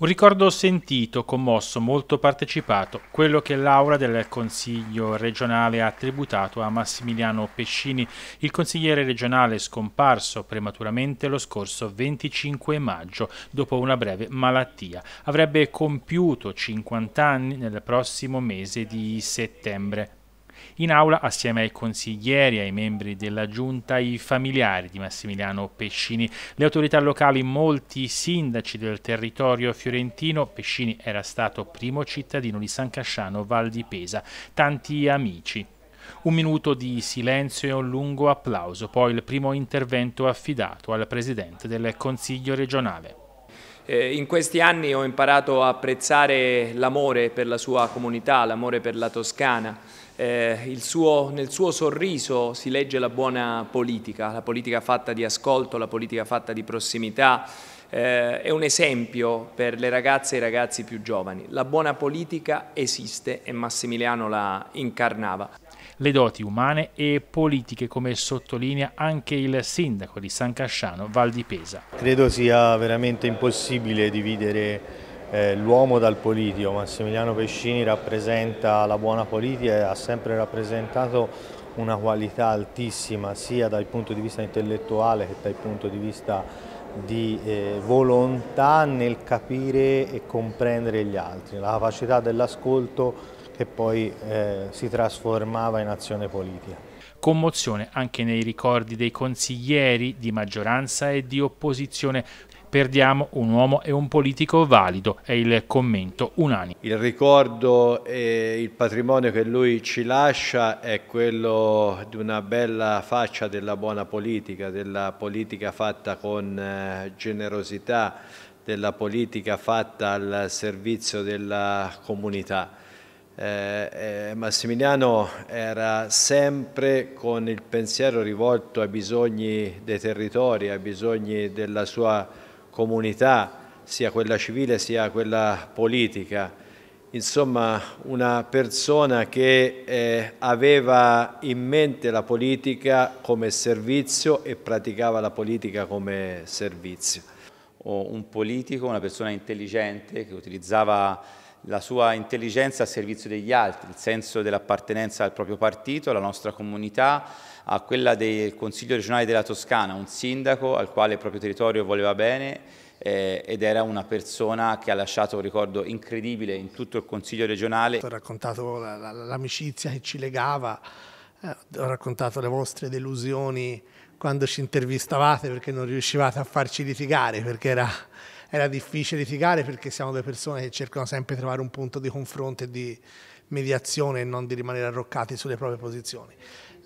Un ricordo sentito, commosso, molto partecipato, quello che l'aura del Consiglio regionale ha tributato a Massimiliano Pescini, il consigliere regionale scomparso prematuramente lo scorso 25 maggio dopo una breve malattia. Avrebbe compiuto 50 anni nel prossimo mese di settembre. In aula, assieme ai consiglieri ai membri della giunta, i familiari di Massimiliano Pescini, le autorità locali, molti sindaci del territorio fiorentino. Pescini era stato primo cittadino di San Casciano, Val di Pesa. Tanti amici. Un minuto di silenzio e un lungo applauso, poi il primo intervento affidato al Presidente del Consiglio regionale. Eh, in questi anni ho imparato a apprezzare l'amore per la sua comunità, l'amore per la Toscana, eh, suo, nel suo sorriso si legge la buona politica, la politica fatta di ascolto, la politica fatta di prossimità, eh, è un esempio per le ragazze e i ragazzi più giovani. La buona politica esiste e Massimiliano la incarnava. Le doti umane e politiche, come sottolinea anche il sindaco di San Casciano, Val di Pesa. Credo sia veramente impossibile dividere eh, l'uomo dal politico. Massimiliano Pescini rappresenta la buona politica e ha sempre rappresentato una qualità altissima sia dal punto di vista intellettuale che dal punto di vista di eh, volontà nel capire e comprendere gli altri, la capacità dell'ascolto che poi eh, si trasformava in azione politica. Commozione anche nei ricordi dei consiglieri di maggioranza e di opposizione. Perdiamo un uomo e un politico valido, è il commento unanime. Il ricordo e il patrimonio che lui ci lascia è quello di una bella faccia della buona politica, della politica fatta con eh, generosità, della politica fatta al servizio della comunità. Eh, eh, Massimiliano era sempre con il pensiero rivolto ai bisogni dei territori, ai bisogni della sua comunità, sia quella civile sia quella politica. Insomma, una persona che eh, aveva in mente la politica come servizio e praticava la politica come servizio. Un politico, una persona intelligente che utilizzava la sua intelligenza al servizio degli altri, il senso dell'appartenenza al proprio partito, alla nostra comunità, a quella del Consiglio regionale della Toscana, un sindaco al quale il proprio territorio voleva bene eh, ed era una persona che ha lasciato un ricordo incredibile in tutto il Consiglio regionale. Ho raccontato l'amicizia che ci legava, eh, ho raccontato le vostre delusioni quando ci intervistavate perché non riuscivate a farci litigare, perché era era difficile litigare perché siamo due persone che cercano sempre di trovare un punto di confronto e di mediazione e non di rimanere arroccati sulle proprie posizioni.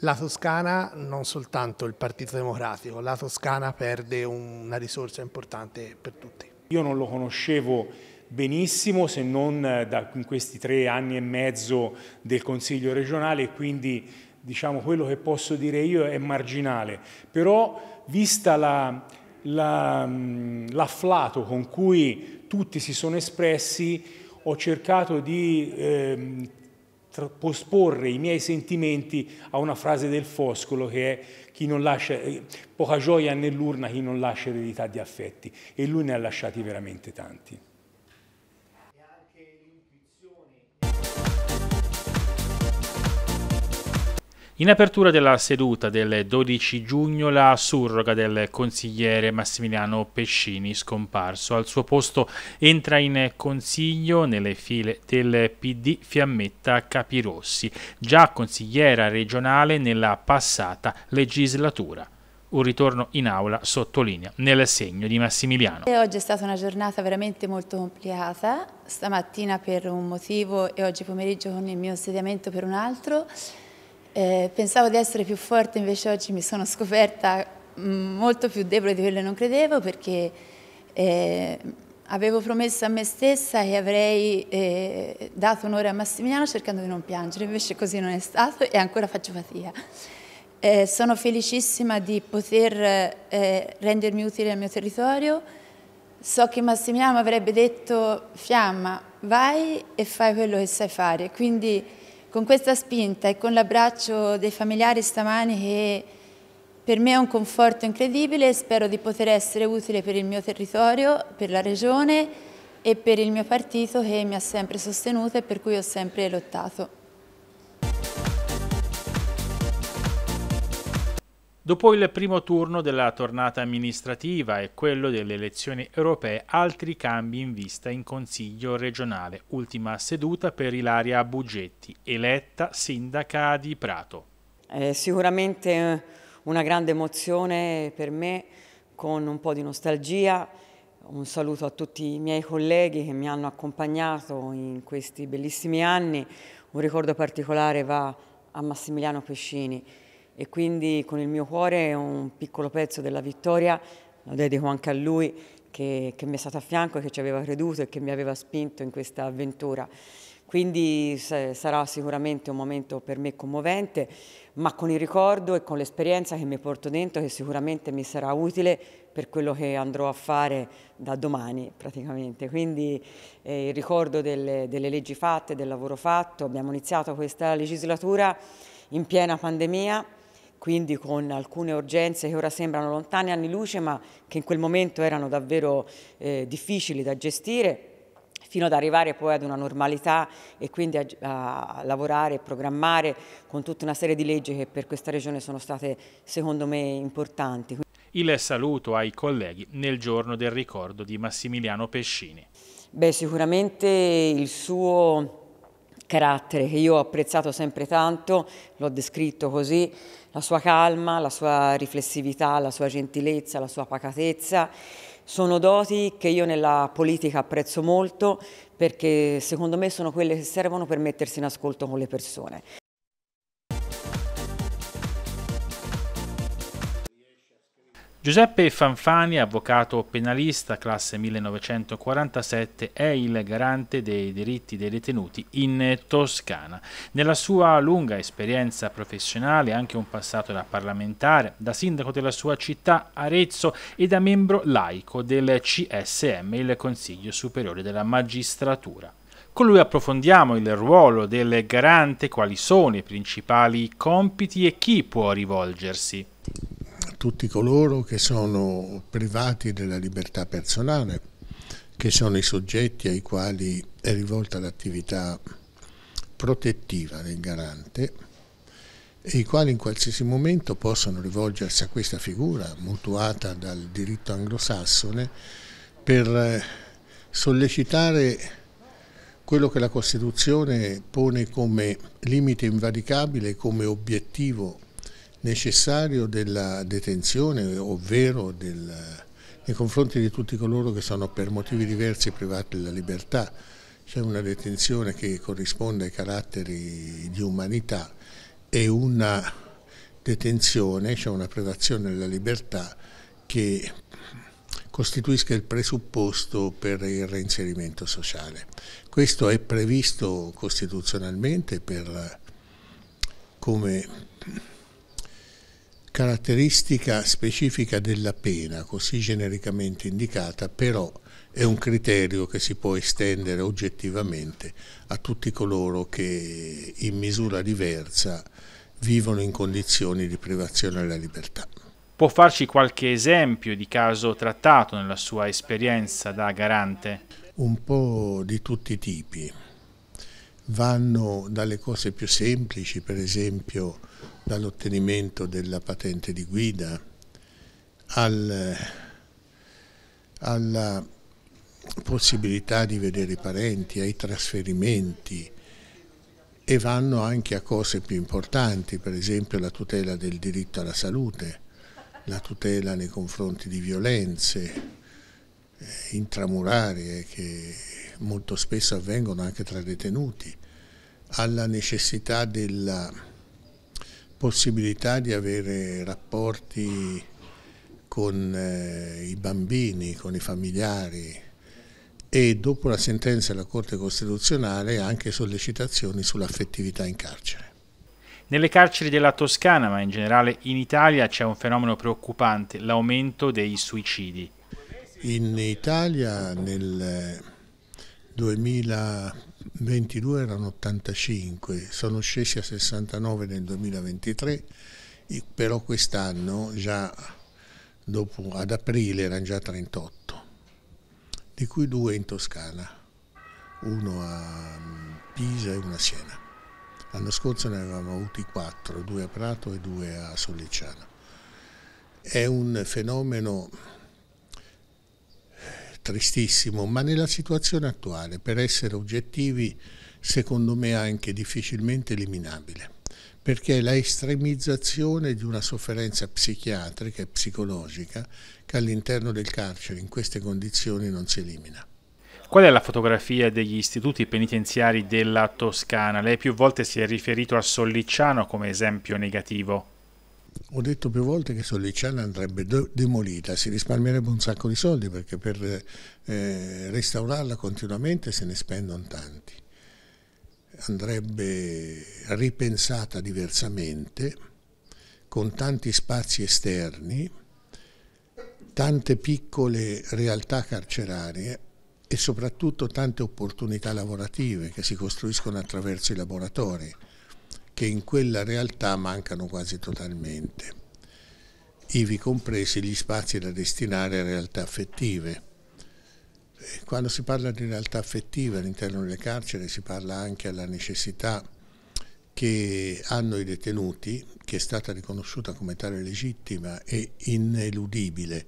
La Toscana, non soltanto il Partito Democratico, la Toscana perde una risorsa importante per tutti. Io non lo conoscevo benissimo se non eh, da, in questi tre anni e mezzo del Consiglio regionale, quindi diciamo quello che posso dire io è marginale, però vista la Mm, l'afflato con cui tutti si sono espressi, ho cercato di eh, posporre i miei sentimenti a una frase del Foscolo che è chi non lascia, eh, poca gioia nell'urna chi non lascia eredità di affetti e lui ne ha lasciati veramente tanti. In apertura della seduta del 12 giugno la surroga del consigliere Massimiliano Pescini scomparso. Al suo posto entra in consiglio nelle file del PD Fiammetta Capirossi, già consigliera regionale nella passata legislatura un ritorno in aula, sottolinea, nel segno di Massimiliano. Oggi è stata una giornata veramente molto complicata, stamattina per un motivo e oggi pomeriggio con il mio insediamento per un altro. Eh, pensavo di essere più forte, invece oggi mi sono scoperta mm, molto più debole di quello che non credevo perché eh, avevo promesso a me stessa che avrei eh, dato un'ora a Massimiliano cercando di non piangere, invece così non è stato e ancora faccio fatica. Eh, sono felicissima di poter eh, rendermi utile al mio territorio. So che Massimiliano avrebbe detto fiamma, vai e fai quello che sai fare. Quindi con questa spinta e con l'abbraccio dei familiari stamani che per me è un conforto incredibile, spero di poter essere utile per il mio territorio, per la regione e per il mio partito che mi ha sempre sostenuto e per cui ho sempre lottato. Dopo il primo turno della tornata amministrativa e quello delle elezioni europee, altri cambi in vista in Consiglio regionale. Ultima seduta per Ilaria Bugetti, eletta sindaca di Prato. È sicuramente eh, una grande emozione per me, con un po' di nostalgia. Un saluto a tutti i miei colleghi che mi hanno accompagnato in questi bellissimi anni. Un ricordo particolare va a Massimiliano Pescini, e quindi con il mio cuore un piccolo pezzo della vittoria lo dedico anche a lui che, che mi è stato a fianco, che ci aveva creduto e che mi aveva spinto in questa avventura. Quindi sarà sicuramente un momento per me commovente, ma con il ricordo e con l'esperienza che mi porto dentro, che sicuramente mi sarà utile per quello che andrò a fare da domani praticamente. Quindi eh, il ricordo delle, delle leggi fatte, del lavoro fatto. Abbiamo iniziato questa legislatura in piena pandemia quindi con alcune urgenze che ora sembrano lontane anni luce ma che in quel momento erano davvero eh, difficili da gestire fino ad arrivare poi ad una normalità e quindi a, a, lavorare e programmare con tutta una serie di leggi che per questa regione sono state secondo me importanti. Il saluto ai colleghi nel giorno del ricordo di Massimiliano Pescini. Beh, sicuramente il suo carattere che io ho apprezzato sempre tanto, l'ho descritto così, la sua calma, la sua riflessività, la sua gentilezza, la sua pacatezza. Sono doti che io nella politica apprezzo molto perché secondo me sono quelle che servono per mettersi in ascolto con le persone. Giuseppe Fanfani, avvocato penalista classe 1947, è il garante dei diritti dei detenuti in Toscana. Nella sua lunga esperienza professionale, anche un passato da parlamentare, da sindaco della sua città Arezzo e da membro laico del CSM, il Consiglio Superiore della Magistratura. Con lui approfondiamo il ruolo del garante, quali sono i principali compiti e chi può rivolgersi tutti coloro che sono privati della libertà personale, che sono i soggetti ai quali è rivolta l'attività protettiva del garante e i quali in qualsiasi momento possono rivolgersi a questa figura mutuata dal diritto anglosassone per eh, sollecitare quello che la Costituzione pone come limite invalicabile, come obiettivo necessario della detenzione, ovvero del, nei confronti di tutti coloro che sono per motivi diversi privati della libertà. C'è una detenzione che corrisponde ai caratteri di umanità e una detenzione, cioè una privazione della libertà che costituisca il presupposto per il reinserimento sociale. Questo è previsto costituzionalmente per, come caratteristica specifica della pena, così genericamente indicata, però è un criterio che si può estendere oggettivamente a tutti coloro che in misura diversa vivono in condizioni di privazione della libertà. Può farci qualche esempio di caso trattato nella sua esperienza da garante? Un po' di tutti i tipi. Vanno dalle cose più semplici, per esempio dall'ottenimento della patente di guida al, alla possibilità di vedere i parenti, ai trasferimenti e vanno anche a cose più importanti, per esempio la tutela del diritto alla salute, la tutela nei confronti di violenze eh, intramurarie eh, che molto spesso avvengono anche tra detenuti, alla necessità della possibilità di avere rapporti con eh, i bambini, con i familiari e dopo la sentenza della Corte Costituzionale anche sollecitazioni sull'affettività in carcere. Nelle carceri della Toscana, ma in generale in Italia, c'è un fenomeno preoccupante, l'aumento dei suicidi. In Italia nel 2022 erano 85, sono scesi a 69 nel 2023, però quest'anno già dopo, ad aprile erano già 38, di cui due in Toscana, uno a mm, Pisa e uno a Siena. L'anno scorso ne avevamo avuti quattro, due a Prato e due a Sollicciano. È un fenomeno tristissimo, ma nella situazione attuale, per essere oggettivi, secondo me anche difficilmente eliminabile, perché è la estremizzazione di una sofferenza psichiatrica e psicologica che all'interno del carcere in queste condizioni non si elimina. Qual è la fotografia degli istituti penitenziari della Toscana? Lei più volte si è riferito a Sollicciano come esempio negativo ho detto più volte che Sollicciana andrebbe demolita, si risparmierebbe un sacco di soldi perché per eh, restaurarla continuamente se ne spendono tanti. Andrebbe ripensata diversamente, con tanti spazi esterni, tante piccole realtà carcerarie e soprattutto tante opportunità lavorative che si costruiscono attraverso i laboratori che in quella realtà mancano quasi totalmente, ivi compresi gli spazi da destinare a realtà affettive. Quando si parla di realtà affettive all'interno delle carceri si parla anche della necessità che hanno i detenuti, che è stata riconosciuta come tale legittima e ineludibile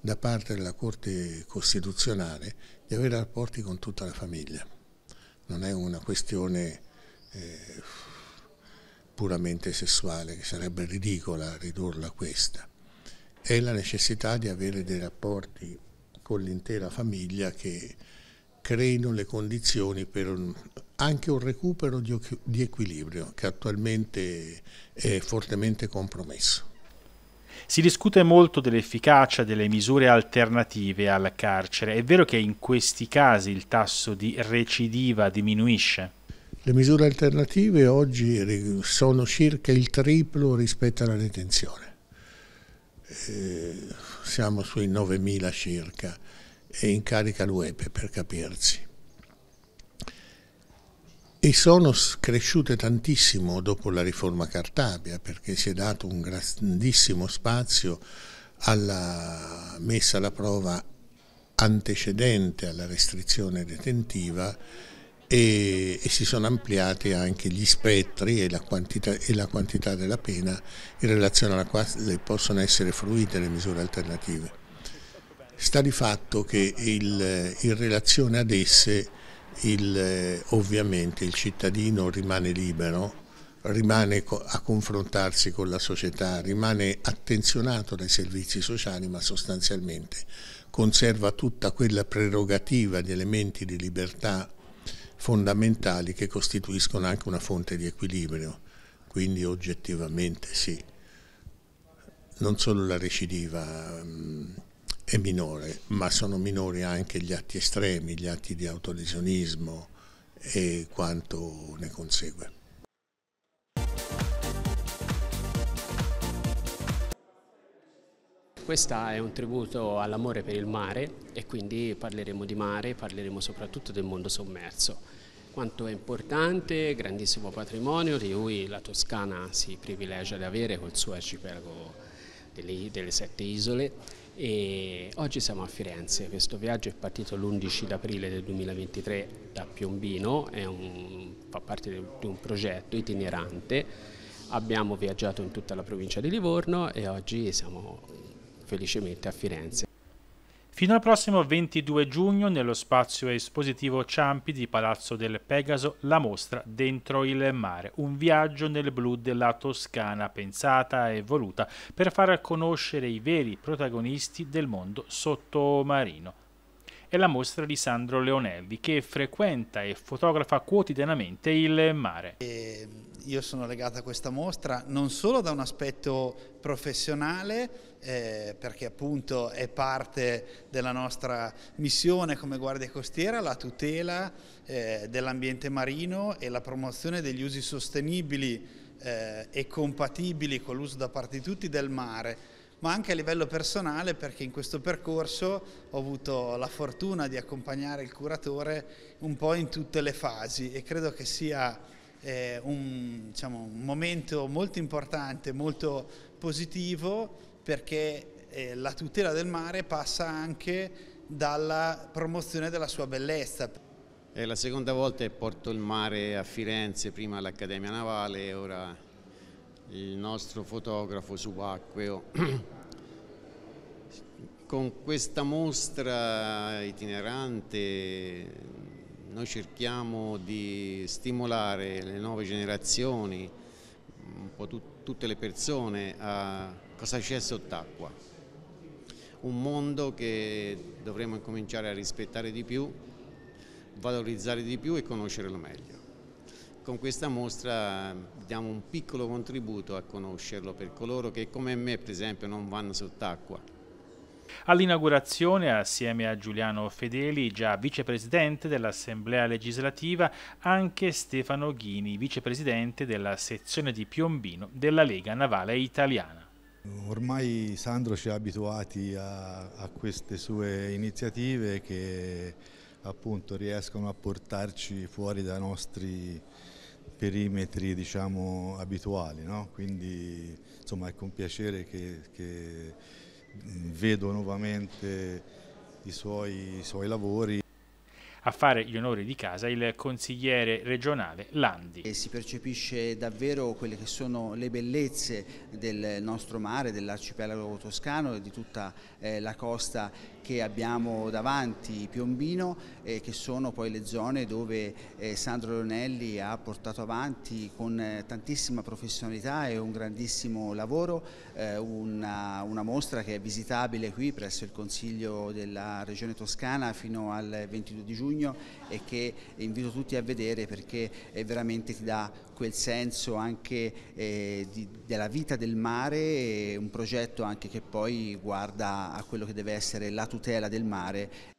da parte della Corte Costituzionale, di avere rapporti con tutta la famiglia. Non è una questione eh, puramente sessuale, che sarebbe ridicola ridurla a questa, è la necessità di avere dei rapporti con l'intera famiglia che creino le condizioni per un, anche un recupero di, di equilibrio che attualmente è fortemente compromesso. Si discute molto dell'efficacia delle misure alternative al carcere. È vero che in questi casi il tasso di recidiva diminuisce? Le misure alternative oggi sono circa il triplo rispetto alla detenzione. Eh, siamo sui 9.000 circa e in carica l'UEPE per capirci. E sono cresciute tantissimo dopo la riforma Cartabia perché si è dato un grandissimo spazio alla messa alla prova antecedente alla restrizione detentiva e, e, si sono ampliati anche gli spettri e la, quantità, e la quantità della pena in relazione alla quale possono essere fruite le misure alternative. Sta di fatto che il, in relazione ad esse il, ovviamente il cittadino rimane libero, rimane a confrontarsi con la società, rimane attenzionato dai servizi sociali ma sostanzialmente conserva tutta quella prerogativa di elementi di libertà fondamentali che costituiscono anche una fonte di equilibrio, quindi oggettivamente sì, non solo la recidiva mm, è minore, ma sono minori anche gli atti estremi, gli atti di autolesionismo e quanto ne consegue. Questa è un tributo all'amore per il mare e quindi parleremo di mare, parleremo soprattutto del mondo sommerso. Quanto è importante, grandissimo patrimonio di cui la Toscana si privilegia di avere col suo arcipelago delle, delle sette isole e oggi siamo a Firenze, questo viaggio è partito l'11 d'aprile del 2023 da Piombino, un, fa parte di un progetto itinerante, abbiamo viaggiato in tutta la provincia di Livorno e oggi siamo felicemente a Firenze. Fino al prossimo 22 giugno nello spazio espositivo Ciampi di Palazzo del Pegaso la mostra Dentro il mare, un viaggio nel blu della Toscana pensata e voluta per far conoscere i veri protagonisti del mondo sottomarino è la mostra di Sandro Leonelli che frequenta e fotografa quotidianamente il mare. io sono legato a questa mostra non solo da un aspetto professionale, eh, perché appunto è parte della nostra missione come Guardia Costiera la tutela eh, dell'ambiente marino e la promozione degli usi sostenibili eh, e compatibili con l'uso da parte di tutti del mare ma anche a livello personale perché in questo percorso ho avuto la fortuna di accompagnare il curatore un po' in tutte le fasi e credo che sia eh, un, diciamo, un momento molto importante, molto positivo perché eh, la tutela del mare passa anche dalla promozione della sua bellezza. È la seconda volta che porto il mare a Firenze, prima all'Accademia Navale, e ora il nostro fotografo subacqueo. Con questa mostra itinerante noi cerchiamo di stimolare le nuove generazioni, un po' tut tutte le persone a cosa c'è sott'acqua. Un mondo che dovremmo cominciare a rispettare di più, valorizzare di più e conoscerlo meglio. Con questa mostra diamo un piccolo contributo a conoscerlo per coloro che come me per esempio non vanno sott'acqua. All'inaugurazione, assieme a Giuliano Fedeli, già vicepresidente dell'Assemblea legislativa, anche Stefano Ghini, vicepresidente della sezione di Piombino della Lega Navale Italiana. Ormai Sandro ci ha abituati a, a queste sue iniziative che appunto riescono a portarci fuori dai nostri perimetri diciamo, abituali, no? quindi insomma, è con piacere che, che vedo nuovamente i suoi, i suoi lavori a fare gli onori di casa il consigliere regionale Landi. si percepisce davvero quelle che sono le bellezze del nostro mare, dell'arcipelago toscano e di tutta eh, la costa che abbiamo davanti Piombino eh, che sono poi le zone dove eh, Sandro Leonelli ha portato avanti con eh, tantissima professionalità e un grandissimo lavoro una, una, mostra che è visitabile qui presso il Consiglio della Regione Toscana fino al 22 di giugno giugno e che invito tutti a vedere perché eh, veramente ti dà quel senso anche eh, di, della vita del mare, un progetto anche che poi guarda a quello che deve essere la tutela del mare